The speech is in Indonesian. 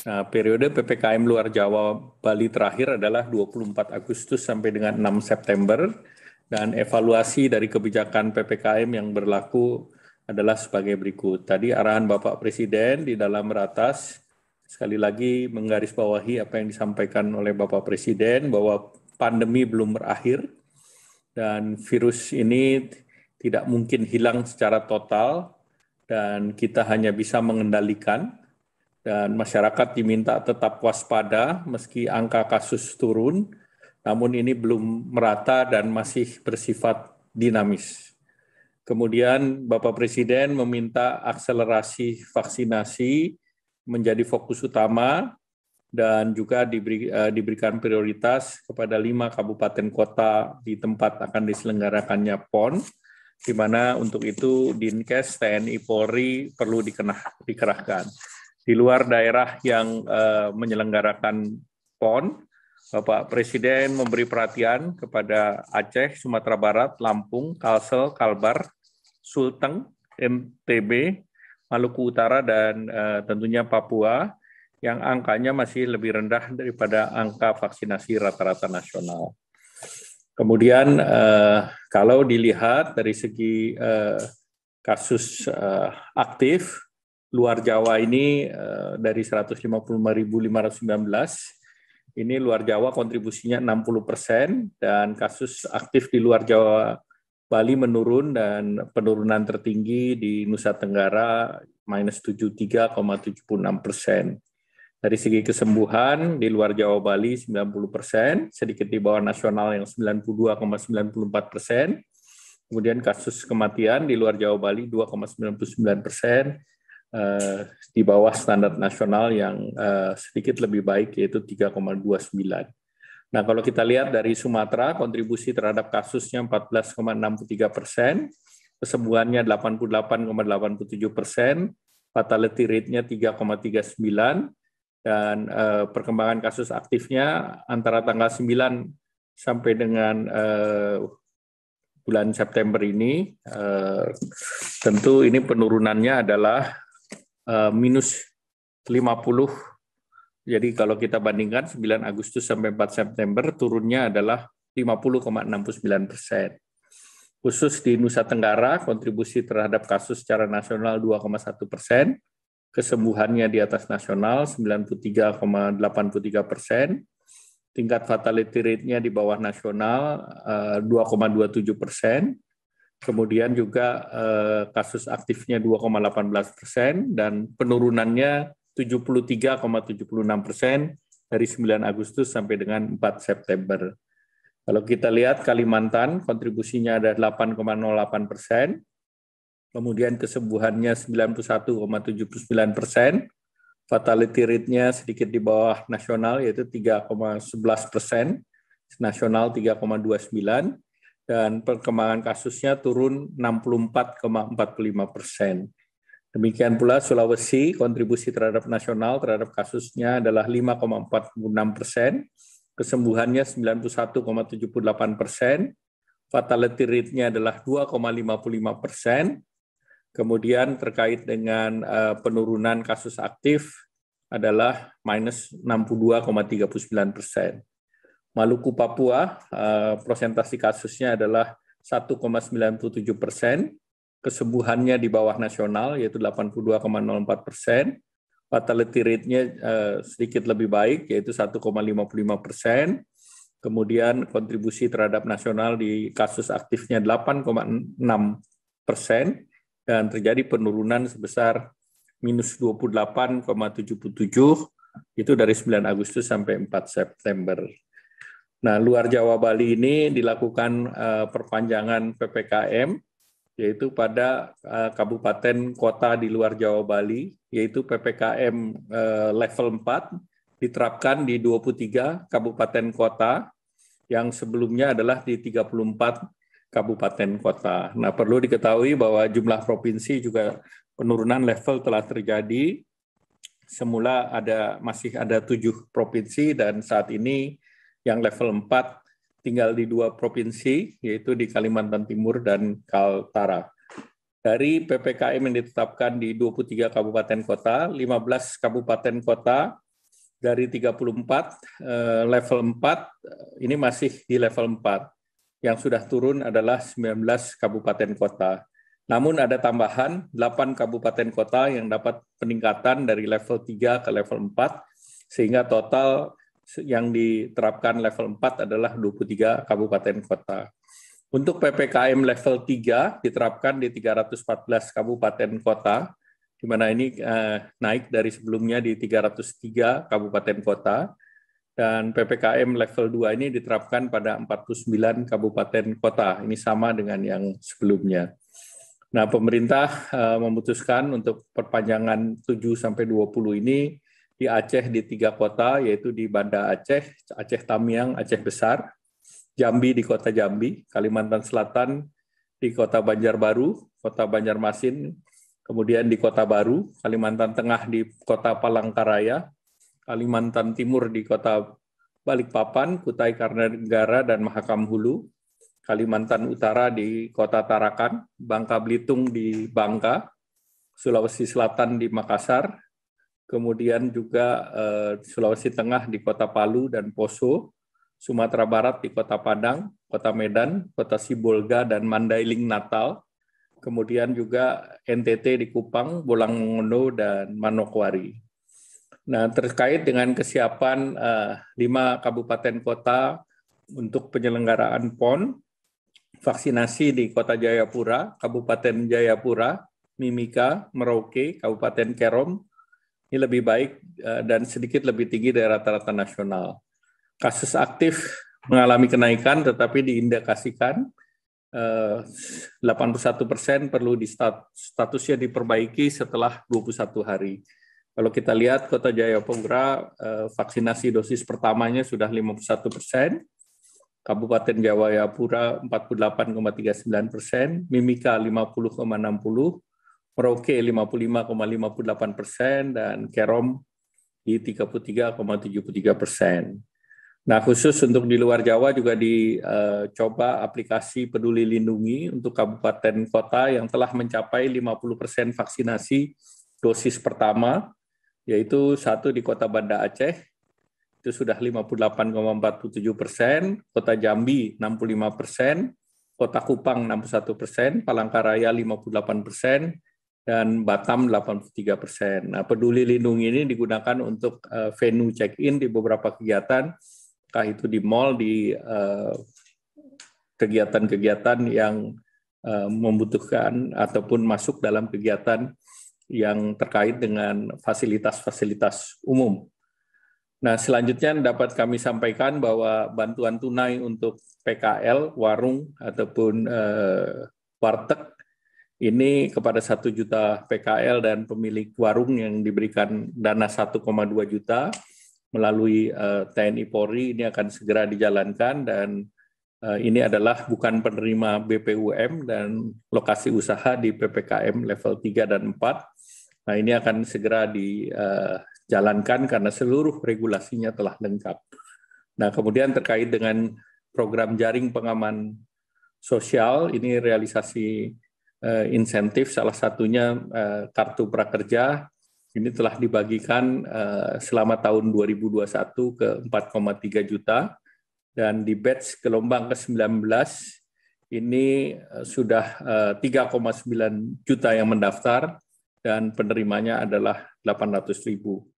Nah, periode PPKM luar Jawa Bali terakhir adalah 24 Agustus sampai dengan 6 September dan evaluasi dari kebijakan PPKM yang berlaku adalah sebagai berikut. Tadi arahan Bapak Presiden di dalam ratas sekali lagi menggarisbawahi apa yang disampaikan oleh Bapak Presiden bahwa pandemi belum berakhir dan virus ini tidak mungkin hilang secara total dan kita hanya bisa mengendalikan dan masyarakat diminta tetap waspada meski angka kasus turun, namun ini belum merata dan masih bersifat dinamis. Kemudian Bapak Presiden meminta akselerasi vaksinasi menjadi fokus utama dan juga diberi, uh, diberikan prioritas kepada lima kabupaten kota di tempat akan diselenggarakannya PON, di mana untuk itu Dinkes, TNI, Polri perlu dikenah, dikerahkan di luar daerah yang uh, menyelenggarakan PON, Bapak Presiden memberi perhatian kepada Aceh, Sumatera Barat, Lampung, Kalsel, Kalbar, Sulteng, NTB, Maluku Utara, dan uh, tentunya Papua yang angkanya masih lebih rendah daripada angka vaksinasi rata-rata nasional. Kemudian uh, kalau dilihat dari segi uh, kasus aktif, luar Jawa ini eh, dari 155.519 ini luar Jawa kontribusinya 60 persen dan kasus aktif di luar Jawa Bali menurun dan penurunan tertinggi di Nusa Tenggara minus 73,76 persen. Dari segi kesembuhan di luar Jawa Bali 90 persen, sedikit di bawah nasional yang 92,94 persen. Kemudian kasus kematian di luar Jawa Bali 2,99 persen, uh, di bawah standar nasional yang uh, sedikit lebih baik yaitu 3,29. Nah kalau kita lihat dari Sumatera kontribusi terhadap kasusnya 14,63 persen, kesembuhannya 88,87 persen, fatality rate-nya 3,39 dan uh, perkembangan kasus aktifnya antara tanggal 9 sampai dengan uh, bulan September ini uh, tentu ini penurunannya adalah Eh, minus 50 jadi kalau kita bandingkan 9 Agustus sampai 4 September turunnya adalah 50,69 persen. Khusus di Nusa Tenggara, kontribusi terhadap kasus secara nasional 2,1 persen, kesembuhannya di atas nasional 93,83 persen, tingkat fatality rate-nya di bawah nasional 2,27 eh, persen, kemudian juga eh, kasus aktifnya 2,18 persen dan penurunannya 73,76 persen dari 9 Agustus sampai dengan 4 September. Kalau kita lihat Kalimantan kontribusinya ada 8,08 persen, kemudian kesembuhannya 91,79 persen, fatality rate-nya sedikit di bawah nasional yaitu 3,11 persen, nasional 3,29 dan perkembangan kasusnya turun 64,45 persen. Demikian pula Sulawesi, kontribusi terhadap nasional terhadap kasusnya adalah 5,46 persen, kesembuhannya 91,78 persen, fatality rate-nya adalah 2,55 persen, kemudian terkait dengan eh, penurunan kasus aktif adalah minus 62,39 persen. Maluku Papua uh, prosentasi kasusnya adalah 1,97 persen, kesembuhannya di bawah nasional yaitu 82,04 persen, fatality rate-nya uh, sedikit lebih baik yaitu 1,55 persen, kemudian kontribusi terhadap nasional di kasus aktifnya 8,6 persen dan terjadi penurunan sebesar minus 28,77 itu dari 9 Agustus sampai 4 September. Nah, luar Jawa Bali ini dilakukan eh, perpanjangan PPKM yaitu pada eh, kabupaten kota di luar Jawa Bali yaitu PPKM eh, level 4 diterapkan di 23 kabupaten kota yang sebelumnya adalah di 34 kabupaten kota. Nah, perlu diketahui bahwa jumlah provinsi juga penurunan level telah terjadi. Semula ada masih ada tujuh provinsi dan saat ini yang level 4 tinggal di dua provinsi, yaitu di Kalimantan Timur dan Kaltara. Dari PPKM yang ditetapkan di 23 kabupaten kota, 15 kabupaten kota dari 34 eh, level 4 eh, ini masih di level 4. Yang sudah turun adalah 19 kabupaten kota. Namun ada tambahan 8 kabupaten kota yang dapat peningkatan dari level 3 ke level 4 sehingga total yang diterapkan level 4 adalah 23 kabupaten kota. Untuk PPKM level 3 diterapkan di 314 kabupaten kota, di mana ini eh, naik dari sebelumnya di 303 kabupaten kota, dan PPKM level 2 ini diterapkan pada 49 kabupaten kota. Ini sama dengan yang sebelumnya. Nah, pemerintah eh, memutuskan untuk perpanjangan 7 sampai 20 ini di Aceh di tiga kota, yaitu di Banda Aceh, Aceh Tamiang, Aceh Besar, Jambi di kota Jambi, Kalimantan Selatan di kota Banjarbaru, kota Banjarmasin, kemudian di kota Baru, Kalimantan Tengah di kota Palangkaraya, Kalimantan Timur di kota Balikpapan, Kutai Kartanegara, dan Mahakam Hulu, Kalimantan Utara di kota Tarakan, Bangka Belitung di Bangka, Sulawesi Selatan di Makassar, kemudian juga eh, Sulawesi Tengah di Kota Palu dan Poso, Sumatera Barat di Kota Padang, Kota Medan, Kota Sibolga dan Mandailing Natal, kemudian juga NTT di Kupang, Bolang Mongondo dan Manokwari. Nah, terkait dengan kesiapan eh, lima kabupaten kota untuk penyelenggaraan PON, vaksinasi di Kota Jayapura, Kabupaten Jayapura, Mimika, Merauke, Kabupaten Kerom, ini lebih baik eh, dan sedikit lebih tinggi dari rata-rata nasional. Kasus aktif mengalami kenaikan tetapi diindikasikan 81 eh, persen perlu di statusnya diperbaiki setelah 21 hari. Kalau kita lihat Kota Jayapura eh, vaksinasi dosis pertamanya sudah 51 persen, Kabupaten Jayapura 48,39 persen, Mimika 50,60, Merauke 55,58 persen dan Kerom di 33,73 persen. Nah khusus untuk di luar Jawa juga dicoba eh, aplikasi Peduli Lindungi untuk kabupaten kota yang telah mencapai 50 persen vaksinasi dosis pertama, yaitu satu di kota Banda Aceh, itu sudah 58,47 persen, kota Jambi 65 persen, kota Kupang 61 persen, Palangkaraya 58 persen, dan Batam 83 persen. Nah, peduli lindung ini digunakan untuk uh, venue check-in di beberapa kegiatan, kah itu di mall, di kegiatan eh, kegiatan-kegiatan yang uh, membutuhkan ataupun masuk dalam kegiatan yang terkait dengan fasilitas-fasilitas umum. Nah, selanjutnya dapat kami sampaikan bahwa bantuan tunai untuk PKL, warung, ataupun eh, warteg ini kepada satu juta PKL dan pemilik warung yang diberikan dana 1,2 juta melalui eh, TNI Polri ini akan segera dijalankan dan eh, ini adalah bukan penerima BPUM dan lokasi usaha di PPKM level 3 dan 4. Nah, ini akan segera dijalankan eh, karena seluruh regulasinya telah lengkap. Nah, kemudian terkait dengan program jaring pengaman sosial ini realisasi Eh, insentif, salah satunya eh, kartu prakerja. Ini telah dibagikan eh, selama tahun 2021 ke 4,3 juta dan di batch gelombang ke-19 ini sudah 3,9 juta yang mendaftar dan penerimanya adalah 800 ribu.